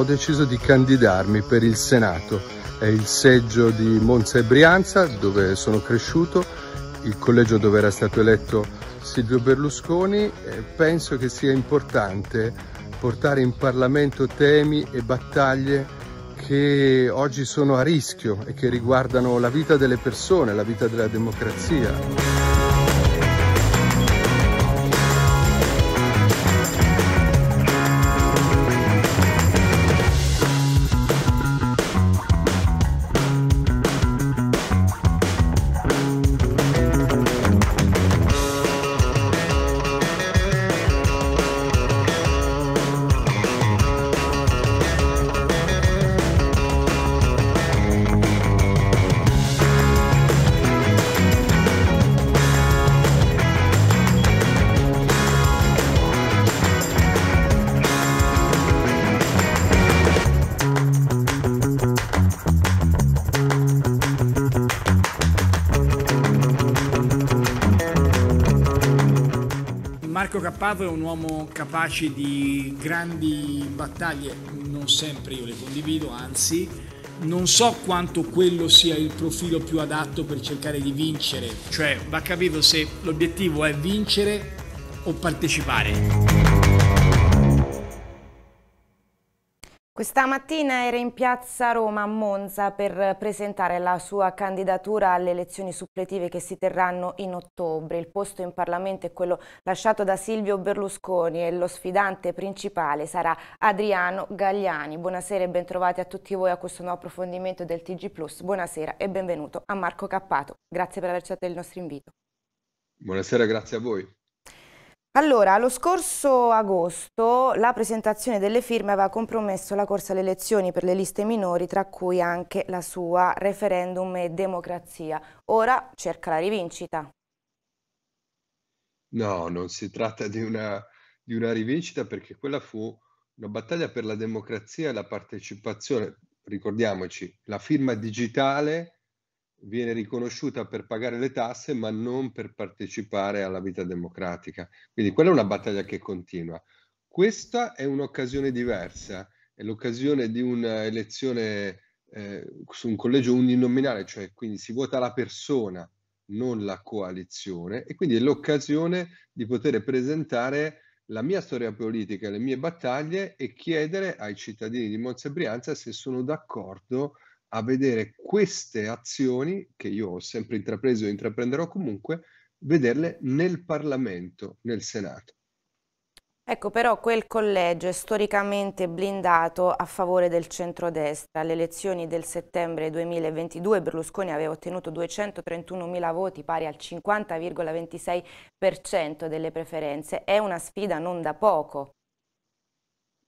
ho deciso di candidarmi per il Senato, è il seggio di Monza e Brianza dove sono cresciuto, il collegio dove era stato eletto Silvio Berlusconi e penso che sia importante portare in Parlamento temi e battaglie che oggi sono a rischio e che riguardano la vita delle persone, la vita della democrazia. Francesco Cappato è un uomo capace di grandi battaglie, non sempre io le condivido, anzi non so quanto quello sia il profilo più adatto per cercare di vincere, cioè va capito se l'obiettivo è vincere o partecipare. Questa mattina era in piazza Roma a Monza per presentare la sua candidatura alle elezioni suppletive che si terranno in ottobre. Il posto in Parlamento è quello lasciato da Silvio Berlusconi e lo sfidante principale sarà Adriano Gagliani. Buonasera e bentrovati a tutti voi a questo nuovo approfondimento del TG+. Buonasera e benvenuto a Marco Cappato. Grazie per aver accettato il nostro invito. Buonasera, grazie a voi. Allora, lo scorso agosto la presentazione delle firme aveva compromesso la corsa alle elezioni per le liste minori, tra cui anche la sua referendum e democrazia. Ora cerca la rivincita. No, non si tratta di una, di una rivincita perché quella fu una battaglia per la democrazia e la partecipazione. Ricordiamoci, la firma digitale viene riconosciuta per pagare le tasse ma non per partecipare alla vita democratica. Quindi quella è una battaglia che continua. Questa è un'occasione diversa, è l'occasione di un'elezione eh, su un collegio uninominale, cioè quindi si vota la persona, non la coalizione, e quindi è l'occasione di poter presentare la mia storia politica, le mie battaglie e chiedere ai cittadini di Monza e Brianza se sono d'accordo a vedere queste azioni che io ho sempre intrapreso e intraprenderò comunque, vederle nel Parlamento, nel Senato. Ecco però quel collegio è storicamente blindato a favore del centrodestra. Alle elezioni del settembre 2022 Berlusconi aveva ottenuto 231.000 voti pari al 50,26% delle preferenze. È una sfida non da poco.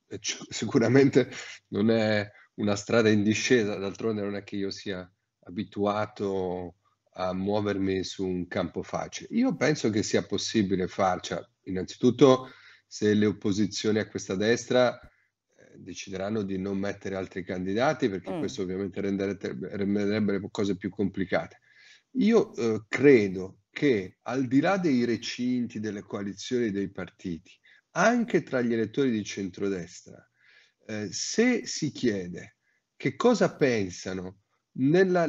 Eh, cioè, sicuramente non è una strada in discesa, d'altronde non è che io sia abituato a muovermi su un campo facile. Io penso che sia possibile farcela, cioè, innanzitutto se le opposizioni a questa destra eh, decideranno di non mettere altri candidati, perché mm. questo ovviamente renderebbe, renderebbe le cose più complicate. Io eh, credo che al di là dei recinti, delle coalizioni dei partiti, anche tra gli elettori di centrodestra, eh, se si chiede che cosa pensano nella,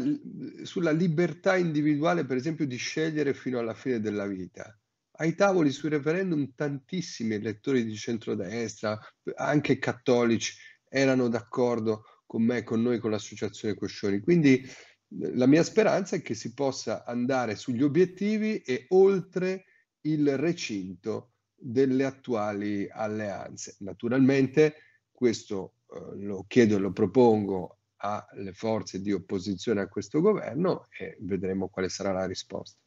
sulla libertà individuale, per esempio, di scegliere fino alla fine della vita, ai tavoli sui referendum tantissimi elettori di centrodestra, anche cattolici, erano d'accordo con me, con noi, con l'associazione Coscioni. Quindi eh, la mia speranza è che si possa andare sugli obiettivi e oltre il recinto delle attuali alleanze. Naturalmente questo eh, lo chiedo e lo propongo alle forze di opposizione a questo governo e vedremo quale sarà la risposta.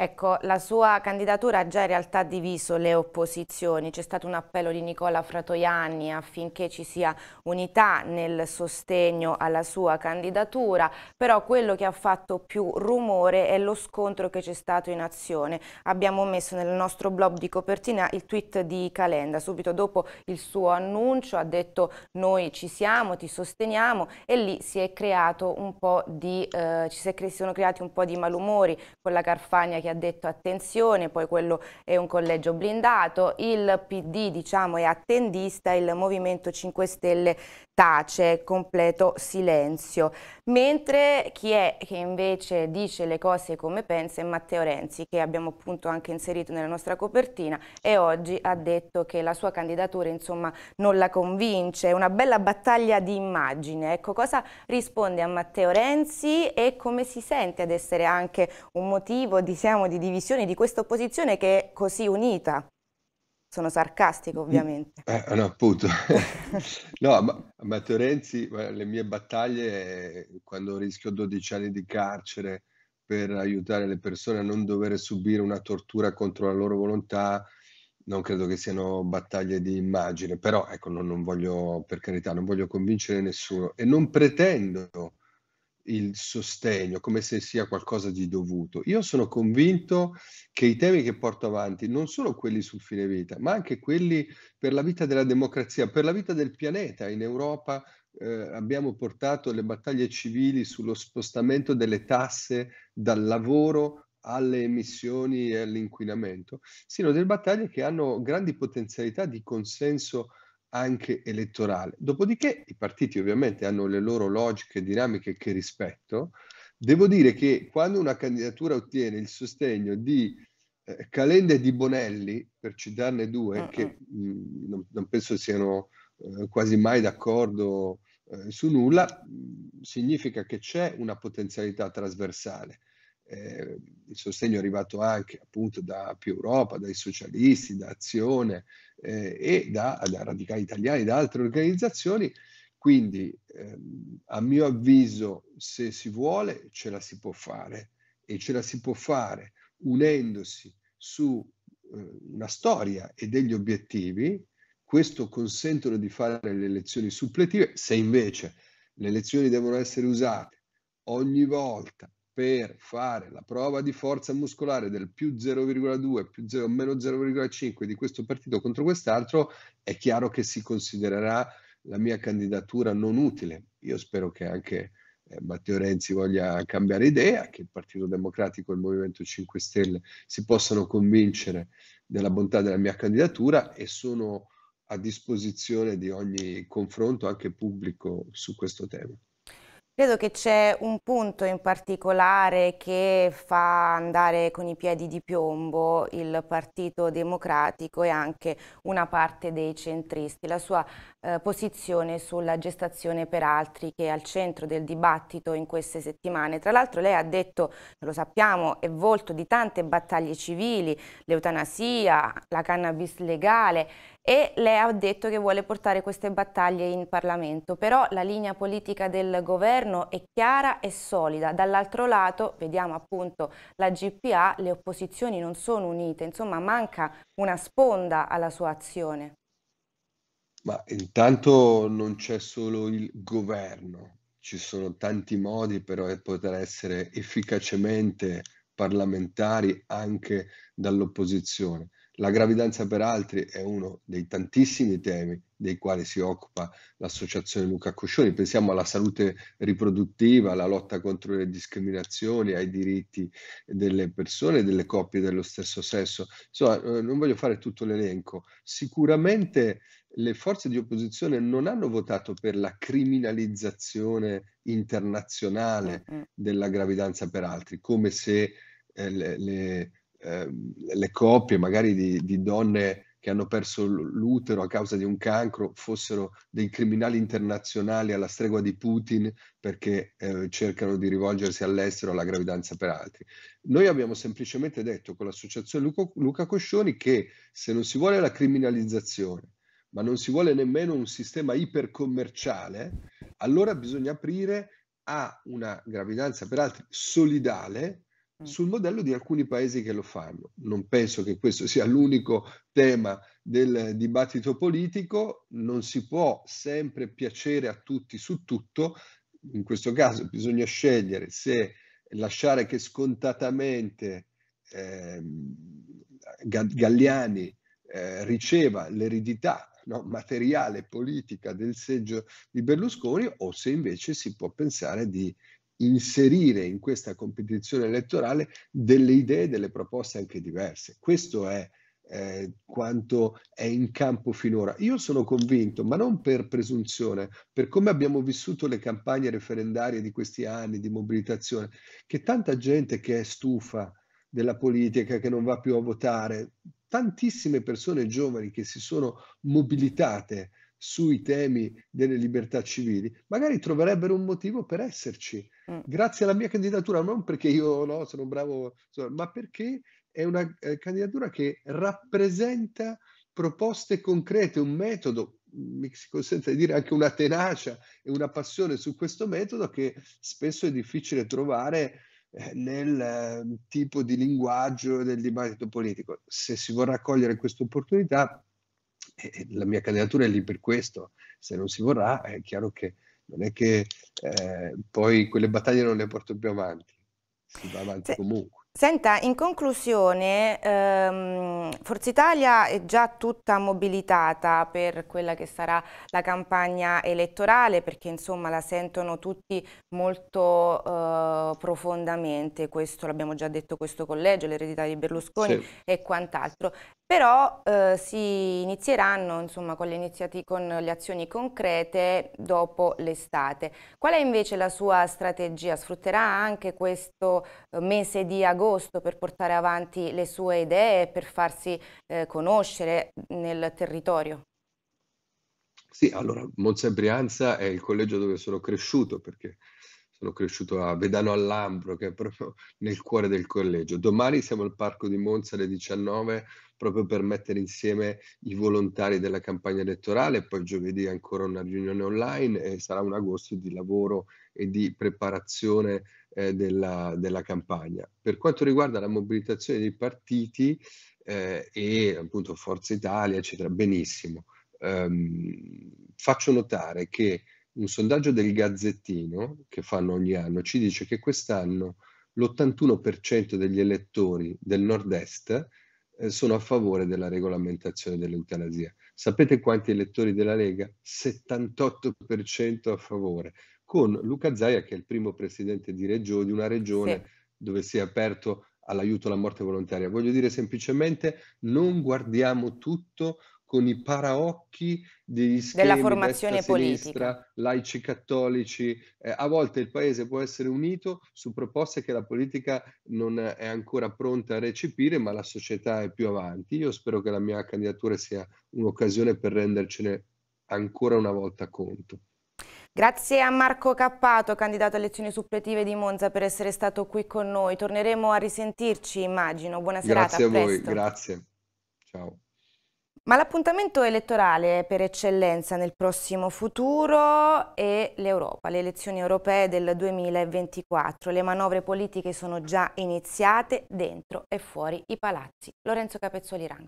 Ecco, la sua candidatura ha già in realtà diviso le opposizioni. C'è stato un appello di Nicola Fratoianni affinché ci sia unità nel sostegno alla sua candidatura, però quello che ha fatto più rumore è lo scontro che c'è stato in azione. Abbiamo messo nel nostro blog di copertina il tweet di Calenda, subito dopo il suo annuncio ha detto noi ci siamo, ti sosteniamo e lì si, è creato un po di, eh, si, cre sono creati un po' di malumori con la Carfagna che che ha detto attenzione, poi quello è un collegio blindato, il PD diciamo è attendista, il Movimento 5 Stelle tace, completo silenzio, mentre chi è che invece dice le cose come pensa è Matteo Renzi, che abbiamo appunto anche inserito nella nostra copertina e oggi ha detto che la sua candidatura insomma non la convince, è una bella battaglia di immagine. Ecco, cosa risponde a Matteo Renzi e come si sente ad essere anche un motivo diciamo, di divisione di questa opposizione che è così unita? Sono sarcastico, mm. ovviamente. Eh, no, appunto. no, ma Matteo Renzi, le mie battaglie, quando rischio 12 anni di carcere per aiutare le persone a non dover subire una tortura contro la loro volontà, non credo che siano battaglie di immagine, però ecco, non, non voglio, per carità, non voglio convincere nessuno e non pretendo il sostegno, come se sia qualcosa di dovuto. Io sono convinto che i temi che porto avanti, non solo quelli sul fine vita, ma anche quelli per la vita della democrazia, per la vita del pianeta in Europa, eh, abbiamo portato le battaglie civili sullo spostamento delle tasse dal lavoro alle emissioni e all'inquinamento, sino delle battaglie che hanno grandi potenzialità di consenso anche elettorale. Dopodiché i partiti ovviamente hanno le loro logiche dinamiche che rispetto. Devo dire che quando una candidatura ottiene il sostegno di eh, Calenda e di Bonelli, per citarne due, uh-uh. che mh, mm. mm, non, non, penso siano eh, quasi mai d'accordo eh, su nulla, mh, significa che c'è una potenzialità trasversale eh, il sostegno è arrivato anche appunto da più Europa, dai socialisti, da Azione eh, e da, da, radicali italiani, e da altre organizzazioni. Quindi ehm, a mio avviso se si vuole ce la si può fare e ce la si può fare unendosi su eh, una storia e degli obiettivi. Questo consentono di fare le elezioni suppletive. Se invece le elezioni devono essere usate ogni volta per fare la prova di forza muscolare del più 0,2 più 0, meno 0,5 di questo partito contro quest'altro, è chiaro che si considererà la mia candidatura non utile. Io spero che anche eh, Matteo Renzi voglia cambiare idea, che il Partito Democratico e il Movimento 5 Stelle si possano convincere della bontà della mia candidatura e sono a disposizione di ogni confronto anche pubblico su questo tema. Credo che c'è un punto in particolare che fa andare con i piedi di piombo il Partito Democratico e anche una parte dei centristi, la sua eh, posizione sulla gestazione per altri che è al centro del dibattito in queste settimane. Tra l'altro lei ha detto, lo sappiamo, è volto di tante battaglie civili, l'eutanasia, la cannabis legale e lei ha detto che vuole portare queste battaglie in Parlamento, però la linea politica del governo è chiara e solida, dall'altro lato vediamo appunto la GPA, le opposizioni non sono unite, insomma manca una sponda alla sua azione. Ma intanto non c'è solo il governo, ci sono tanti modi per poter essere efficacemente parlamentari anche dall'opposizione la gravidanza per altri è uno dei tantissimi temi dei quali si occupa l'associazione Luca Coscioni. Pensiamo alla salute riproduttiva, alla lotta contro le discriminazioni, ai diritti delle persone e delle coppie dello stesso sesso. Insomma, eh, non voglio fare tutto l'elenco. Sicuramente le forze di opposizione non hanno votato per la criminalizzazione internazionale mm, mm. della gravidanza per altri, come se eh, le, le, Ehm, le coppie magari di, di, donne che hanno perso l'utero a causa di un cancro fossero dei criminali internazionali alla stregua di Putin perché eh, cercano di rivolgersi all'estero alla gravidanza per altri. Noi abbiamo semplicemente detto con l'associazione Luca, Luca Coscioni che se non si vuole la criminalizzazione ma non si vuole nemmeno un sistema ipercommerciale, allora bisogna aprire a una gravidanza, per altri solidale, Mm. sul modello di alcuni paesi che lo fanno. Non penso che questo sia l'unico tema del dibattito politico, non si può sempre piacere a tutti su tutto, in questo caso bisogna scegliere se lasciare che scontatamente eh, Galliani eh, riceva l'eredità no, materiale politica del seggio di Berlusconi o se invece si può pensare di inserire in questa competizione elettorale delle idee, e delle proposte anche diverse. Questo è eh, quanto è in campo finora. Io sono convinto, ma non per presunzione, per come abbiamo vissuto le campagne referendarie di questi anni di mobilitazione, che tanta gente che è stufa della politica, che non va più a votare, tantissime persone giovani che si sono mobilitate sui temi delle libertà civili, magari troverebbero un motivo per esserci. Mm. Grazie alla mia candidatura, non perché io no, sono bravo, ma perché è una eh, candidatura che rappresenta proposte concrete, un metodo, mm, mi si consente di dire anche una tenacia e una passione su questo metodo che spesso è difficile trovare eh, nel ehm, tipo di linguaggio del dibattito politico. Se si vorrà cogliere questa opportunità, la mia candidatura è lì per questo. Se non si vorrà, è chiaro che non è che eh, poi quelle battaglie non le porto più avanti, si va avanti sì. comunque. Senta, in conclusione, ehm, Forza Italia è già tutta mobilitata per quella che sarà la campagna elettorale, perché insomma la sentono tutti molto eh, profondamente, questo l'abbiamo già detto, questo collegio, l'eredità di Berlusconi sì. e quant'altro. Però eh, si inizieranno insomma, con, le con le azioni concrete dopo l'estate. Qual è invece la sua strategia? Sfrutterà anche questo eh, mese di agosto? agosto per portare avanti le sue idee e per farsi eh, conoscere nel territorio? Sì, allora Monza e Brianza è il collegio dove sono cresciuto perché sono cresciuto a Vedano all'Ambro che è proprio nel cuore del collegio. Domani siamo al Parco di Monza alle 19 proprio per mettere insieme i volontari della campagna elettorale, poi giovedì ancora una riunione online e sarà un agosto di lavoro e di preparazione eh, della, della campagna. Per quanto riguarda la mobilitazione dei partiti eh, e appunto Forza Italia, eccetera, benissimo. Um, faccio notare che un sondaggio del Gazzettino che fanno ogni anno ci dice che quest'anno l'81% degli elettori del nord-est eh, sono a favore della regolamentazione dell'eutanasia. Sapete quanti elettori della Lega? 78% a favore, con Luca Zaia che è il primo presidente di, regio, di una regione sì. dove si è aperto all'aiuto alla morte volontaria. Voglio dire semplicemente non guardiamo tutto con i paraocchi degli schemi della formazione politica, sinistra, laici cattolici. Eh, a volte il paese può essere unito su proposte che la politica non è ancora pronta a recepire, ma la società è più avanti. Io spero che la mia candidatura sia un'occasione per rendercene ancora una volta conto. Grazie a Marco Cappato, candidato alle elezioni suppletive di Monza, per essere stato qui con noi. Torneremo a risentirci, immagino. Buona serata. Grazie a, a voi, grazie. Ciao. Ma l'appuntamento elettorale per eccellenza nel prossimo futuro è l'Europa, le elezioni europee del 2024. Le manovre politiche sono già iniziate dentro e fuori i palazzi. Lorenzo Capezzoli Ranco.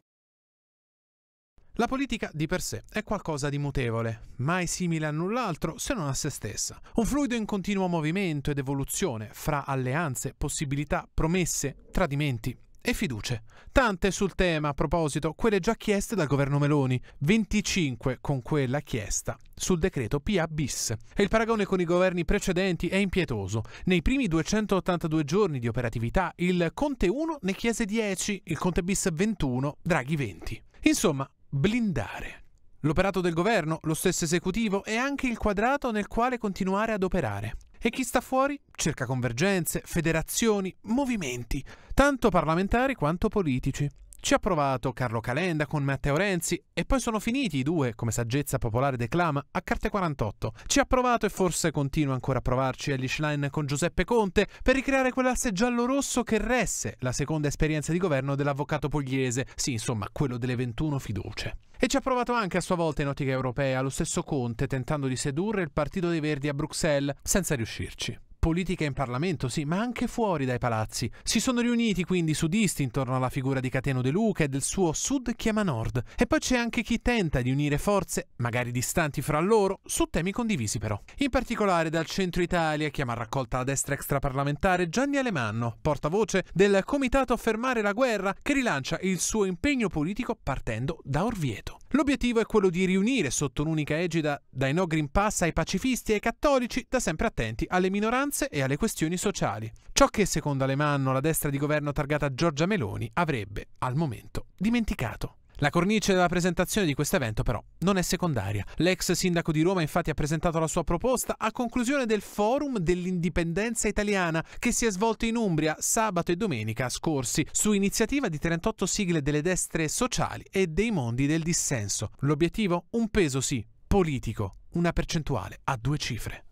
La politica di per sé è qualcosa di mutevole, mai simile a null'altro se non a se stessa. Un fluido in continuo movimento ed evoluzione fra alleanze, possibilità, promesse, tradimenti e fiducia. Tante sul tema, a proposito, quelle già chieste dal governo Meloni, 25 con quella chiesta sul decreto PA bis. E il paragone con i governi precedenti è impietoso. Nei primi 282 giorni di operatività il Conte 1 ne chiese 10, il Conte bis 21, Draghi 20. Insomma, blindare. L'operato del governo, lo stesso esecutivo è anche il quadrato nel quale continuare ad operare. E chi sta fuori cerca convergenze, federazioni, movimenti, tanto parlamentari quanto politici. Ci ha provato Carlo Calenda con Matteo Renzi e poi sono finiti i due, come saggezza popolare declama, a carte 48. Ci ha provato e forse continua ancora a provarci Ellie Schlein con Giuseppe Conte per ricreare quell'asse giallo-rosso che resse la seconda esperienza di governo dell'avvocato pugliese, sì insomma quello delle 21 fiducie. E ci ha provato anche a sua volta in ottica europea lo stesso Conte tentando di sedurre il partito dei Verdi a Bruxelles senza riuscirci politica in Parlamento, sì, ma anche fuori dai palazzi. Si sono riuniti quindi sudisti intorno alla figura di Cateno De Luca e del suo Sud chiama Nord. E poi c'è anche chi tenta di unire forze, magari distanti fra loro, su temi condivisi però. In particolare dal centro Italia chiama raccolta la destra extraparlamentare Gianni Alemanno, portavoce del Comitato Fermare la Guerra, che rilancia il suo impegno politico partendo da Orvieto. L'obiettivo è quello di riunire sotto un'unica egida dai no Green Pass ai pacifisti e ai cattolici, da sempre attenti alle minoranze e alle questioni sociali. Ciò che, secondo Alemanno, la destra di governo targata Giorgia Meloni avrebbe, al momento, dimenticato. La cornice della presentazione di questo evento però non è secondaria. L'ex sindaco di Roma infatti ha presentato la sua proposta a conclusione del forum dell'indipendenza italiana che si è svolto in Umbria sabato e domenica scorsi su iniziativa di 38 sigle delle destre sociali e dei mondi del dissenso. L'obiettivo? Un peso sì, politico, una percentuale a due cifre.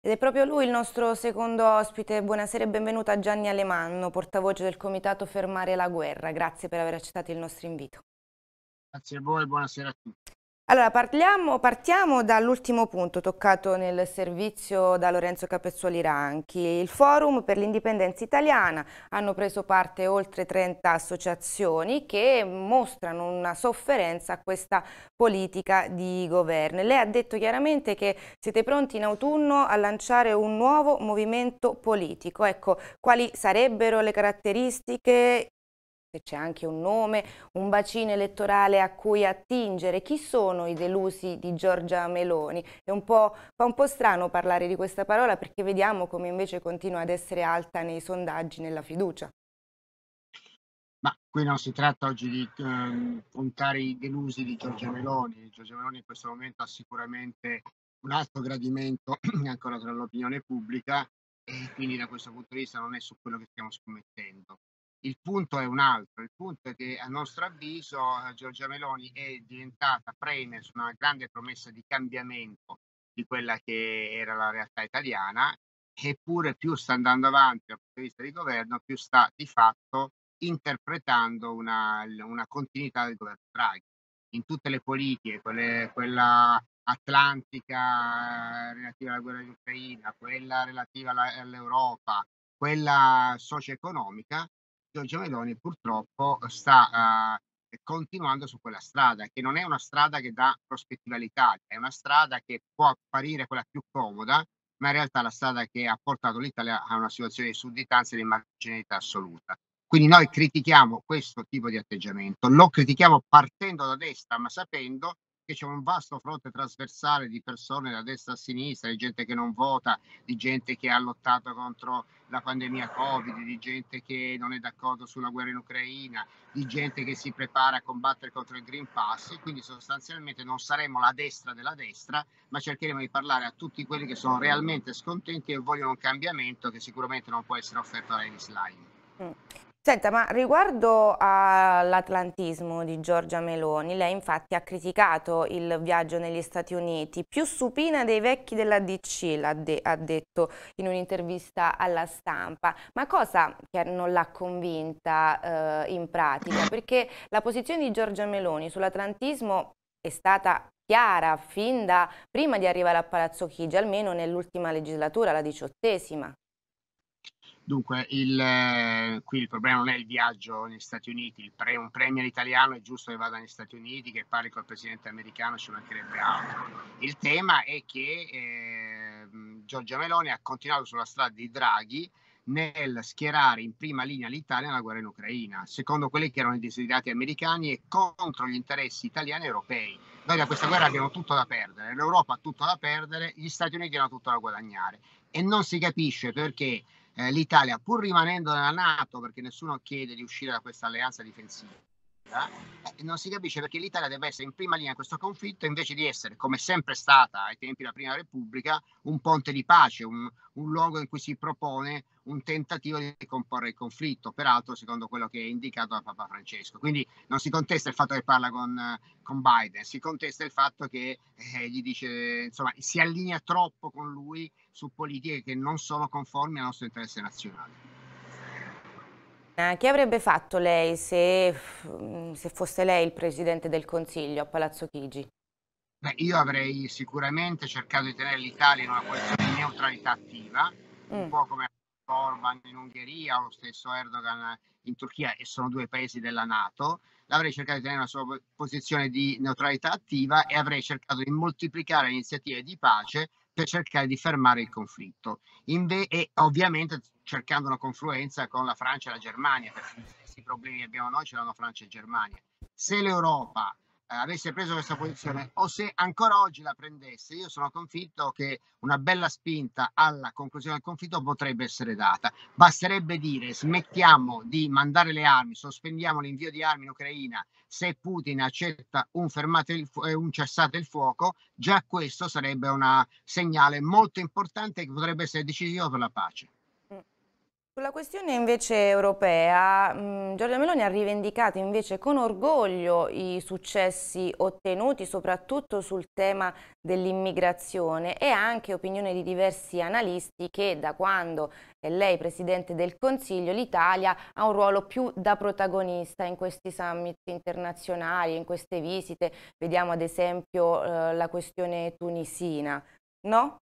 Ed è proprio lui il nostro secondo ospite. Buonasera e benvenuto a Gianni Alemanno, portavoce del Comitato Fermare la Guerra. Grazie per aver accettato il nostro invito. Grazie a voi e buonasera a tutti. Allora, parliamo, partiamo dall'ultimo punto toccato nel servizio da Lorenzo Capezzuoli Ranchi. Il Forum per l'Indipendenza Italiana hanno preso parte oltre 30 associazioni che mostrano una sofferenza a questa politica di governo. Lei ha detto chiaramente che siete pronti in autunno a lanciare un nuovo movimento politico. Ecco, quali sarebbero le caratteristiche se c'è anche un nome, un bacino elettorale a cui attingere, chi sono i delusi di Giorgia Meloni? È un po', fa un po' strano parlare di questa parola perché vediamo come invece continua ad essere alta nei sondaggi, nella fiducia. Ma qui non si tratta oggi di eh, contare i delusi di Giorgia Meloni. Giorgia Meloni in questo momento ha sicuramente un alto gradimento ancora tra l'opinione pubblica e quindi da questo punto di vista non è su quello che stiamo scommettendo. Il punto è un altro, il punto è che a nostro avviso eh, Giorgia Meloni è diventata premia su una grande promessa di cambiamento di quella che era la realtà italiana, eppure più sta andando avanti dal punto di vista di governo, più sta di fatto interpretando una, una continuità del governo Draghi. In tutte le politiche, quelle, quella atlantica eh, relativa alla guerra in Ucraina, quella relativa alla, all'Europa, quella socio-economica, Giorgio Meloni purtroppo sta eh, continuando su quella strada, che non è una strada che dà prospettiva all'Italia, è una strada che può apparire quella più comoda, ma in realtà è la strada che ha portato l'Italia a una situazione di sudditanza e di marginalità assoluta. Quindi noi critichiamo questo tipo di atteggiamento, lo critichiamo partendo da destra, ma sapendo che c'è un vasto fronte trasversale di persone da destra a sinistra, di gente che non vota, di gente che ha lottato contro la pandemia Covid, di gente che non è d'accordo sulla guerra in Ucraina, di gente che si prepara a combattere contro il Green Pass e quindi sostanzialmente non saremo la destra della destra, ma cercheremo di parlare a tutti quelli che sono realmente scontenti e vogliono un cambiamento che sicuramente non può essere offerto dall'Islime. Mm. Senta, ma riguardo all'atlantismo di Giorgia Meloni, lei infatti ha criticato il viaggio negli Stati Uniti, più supina dei vecchi della DC, l'ha de ha detto in un'intervista alla stampa. Ma cosa che non l'ha convinta eh, in pratica? Perché la posizione di Giorgia Meloni sull'atlantismo è stata chiara fin da prima di arrivare a Palazzo Chigi, almeno nell'ultima legislatura, la diciottesima. Dunque, il, eh, qui il problema non è il viaggio negli Stati Uniti, il pre, un premier italiano è giusto che vada negli Stati Uniti, che parli col presidente americano, ci mancherebbe altro. Il tema è che eh, Giorgia Meloni ha continuato sulla strada di Draghi nel schierare in prima linea l'Italia nella guerra in Ucraina, secondo quelli che erano i desiderati americani e contro gli interessi italiani e europei. Noi da questa guerra abbiamo tutto da perdere, l'Europa ha tutto da perdere, gli Stati Uniti hanno tutto da guadagnare e non si capisce perché eh, l'Italia, pur rimanendo nella Nato, perché nessuno chiede di uscire da questa alleanza difensiva, eh, non si capisce perché l'Italia deve essere in prima linea in questo conflitto invece di essere, come sempre stata ai tempi della Prima Repubblica, un ponte di pace, un, un luogo in cui si propone un tentativo di comporre il conflitto, peraltro secondo quello che è indicato da Papa Francesco. Quindi non si contesta il fatto che parla con, eh, con Biden, si contesta il fatto che eh, gli dice, insomma, si allinea troppo con lui su politiche che non sono conformi al nostro interesse nazionale. Eh, che avrebbe fatto lei se, mm, se, fosse lei il Presidente del Consiglio a Palazzo Chigi? Beh, io avrei sicuramente cercato di tenere l'Italia in una posizione di neutralità attiva, mm. un po' come Orban in Ungheria o lo stesso Erdogan in Turchia, e sono due paesi della Nato. L'avrei cercato di tenere una sua posizione di neutralità attiva e avrei cercato di moltiplicare le iniziative di pace per cercare di fermare il conflitto. Inve- e ovviamente cercando una confluenza con la Francia e la Germania, perché i problemi che abbiamo noi ce l'hanno Francia e Germania. Se l'Europa eh, avesse preso questa posizione o se ancora oggi la prendesse, io sono convinto che una bella spinta alla conclusione del conflitto potrebbe essere data. Basterebbe dire smettiamo di mandare le armi, sospendiamo l'invio di armi in Ucraina se Putin accetta un, fu- eh, un cessate il fuoco, già questo sarebbe un segnale molto importante che potrebbe essere decisivo per la pace. Sulla questione invece europea, mm, Giorgia Meloni ha rivendicato invece con orgoglio i successi ottenuti soprattutto sul tema dell'immigrazione e anche opinione di diversi analisti che da quando è lei Presidente del Consiglio l'Italia ha un ruolo più da protagonista in questi summit internazionali, in queste visite, vediamo ad esempio eh, la questione tunisina, no?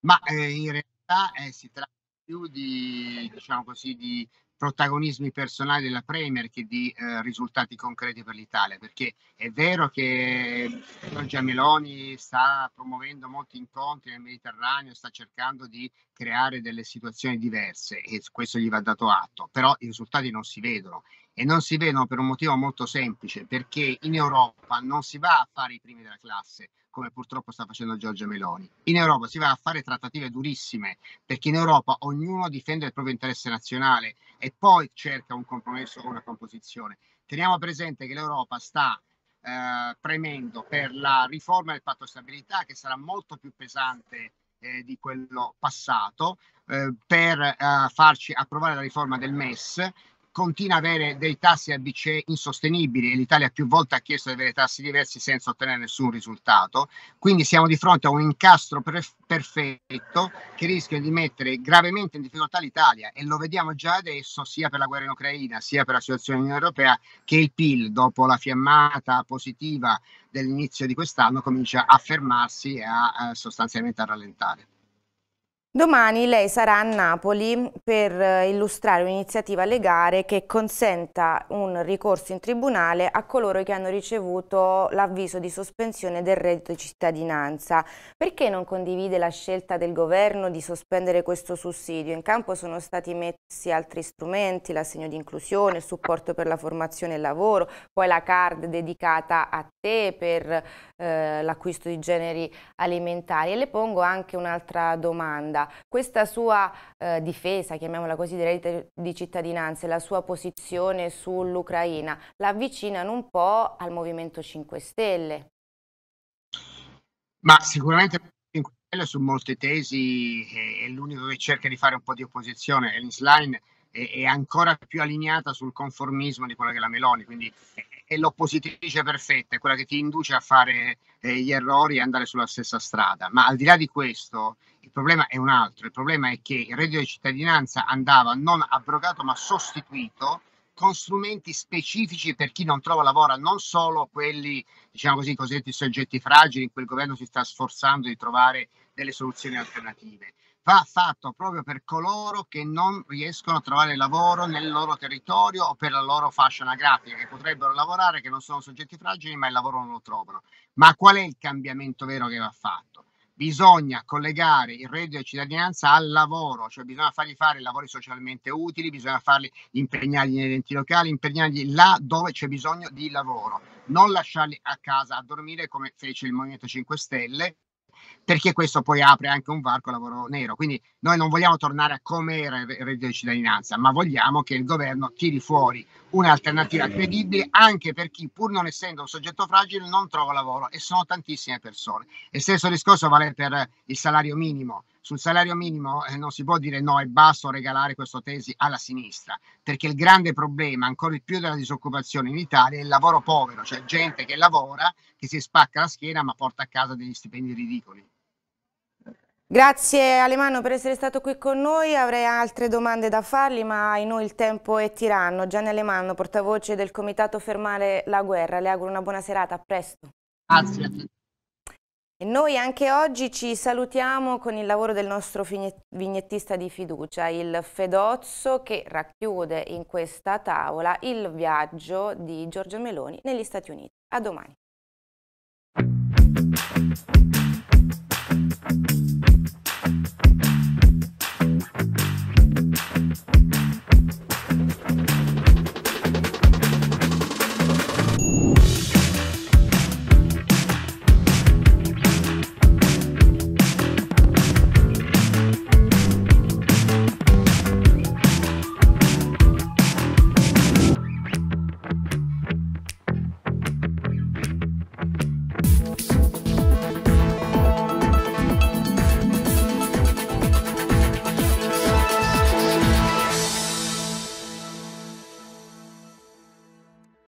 Ma eh, in realtà eh, si tratta più di, diciamo così, di protagonismi personali della Premier che di eh, risultati concreti per l'Italia, perché è vero che Giorgia Meloni sta promuovendo molti incontri nel Mediterraneo, sta cercando di creare delle situazioni diverse e questo gli va dato atto, però i risultati non si vedono e non si vedono per un motivo molto semplice, perché in Europa non si va a fare i primi della classe, come purtroppo sta facendo Giorgia Meloni. In Europa si va a fare trattative durissime, perché in Europa ognuno difende il proprio interesse nazionale e poi cerca un compromesso o una composizione. Teniamo presente che l'Europa sta eh, premendo per la riforma del patto di stabilità, che sarà molto più pesante eh, di quello passato, eh, per eh, farci approvare la riforma del MES, continua ad avere dei tassi a BCE insostenibili e l'Italia più volte ha chiesto di avere tassi diversi senza ottenere nessun risultato. Quindi siamo di fronte a un incastro perfetto che rischia di mettere gravemente in difficoltà l'Italia e lo vediamo già adesso sia per la guerra in Ucraina, sia per la situazione dell'Unione Europea che il PIL dopo la fiammata positiva dell'inizio di quest'anno comincia a fermarsi e a, a eh, sostanzialmente a rallentare. Domani lei sarà a Napoli per eh, illustrare un'iniziativa legale che consenta un ricorso in tribunale a coloro che hanno ricevuto l'avviso di sospensione del reddito di cittadinanza. Perché non condivide la scelta del governo di sospendere questo sussidio? In campo sono stati messi altri strumenti, l'assegno di inclusione, il supporto per la formazione e il lavoro, poi la card dedicata a te per eh, l'acquisto di generi alimentari. E le pongo anche un'altra domanda Mattarella, questa sua eh, difesa, chiamiamola così, del reddito di cittadinanza e la sua posizione sull'Ucraina l'avvicinano un po' al Movimento 5 Stelle. Ma sicuramente il Movimento 5 Stelle su molte tesi è, l'unico che cerca di fare un po' di opposizione, Ellis Line è, è ancora più allineata sul conformismo di quella che è la Meloni, quindi è l'oppositrice perfetta, è quella che ti induce a fare eh, gli errori e andare sulla stessa strada. Ma al di là di questo, il problema è un altro. Il problema è che il reddito di cittadinanza andava non abrogato ma sostituito con strumenti specifici per chi non trova lavoro, non solo quelli, diciamo così, cosiddetti soggetti fragili, in cui il governo si sta sforzando di trovare delle soluzioni alternative va fatto proprio per coloro che non riescono a trovare lavoro nel loro territorio o per la loro fascia anagrafica, che potrebbero lavorare, che non sono soggetti fragili, ma il lavoro non lo trovano. Ma qual è il cambiamento vero che va fatto? Bisogna collegare il reddito di cittadinanza al lavoro, cioè bisogna fargli fare lavori socialmente utili, bisogna farli impegnarli negli enti locali, impegnarli là dove c'è bisogno di lavoro, non lasciarli a casa a dormire come fece il Movimento 5 Stelle, perché questo poi apre anche un varco lavoro nero. Quindi noi non vogliamo tornare a come era il reddito di cittadinanza, ma vogliamo che il governo tiri fuori un'alternativa credibile anche per chi, pur non essendo un soggetto fragile, non trova lavoro e sono tantissime persone. E stesso discorso vale per il salario minimo sul salario minimo eh, non si può dire no, e basta regalare questa tesi alla sinistra, perché il grande problema, ancora di più della disoccupazione in Italia, è il lavoro povero, cioè gente che lavora, che si spacca la schiena ma porta a casa degli stipendi ridicoli. Grazie Alemano per essere stato qui con noi, avrei altre domande da fargli ma in il tempo è tiranno. Gianni Alemano, portavoce del Comitato Fermare la Guerra, le auguro una buona serata, a presto. Grazie a tutti. E noi anche oggi ci salutiamo con il lavoro del nostro vignettista di fiducia, il Fedozzo, che racchiude in questa tavola il viaggio di Giorgio Meloni negli Stati Uniti. A domani. Thank you.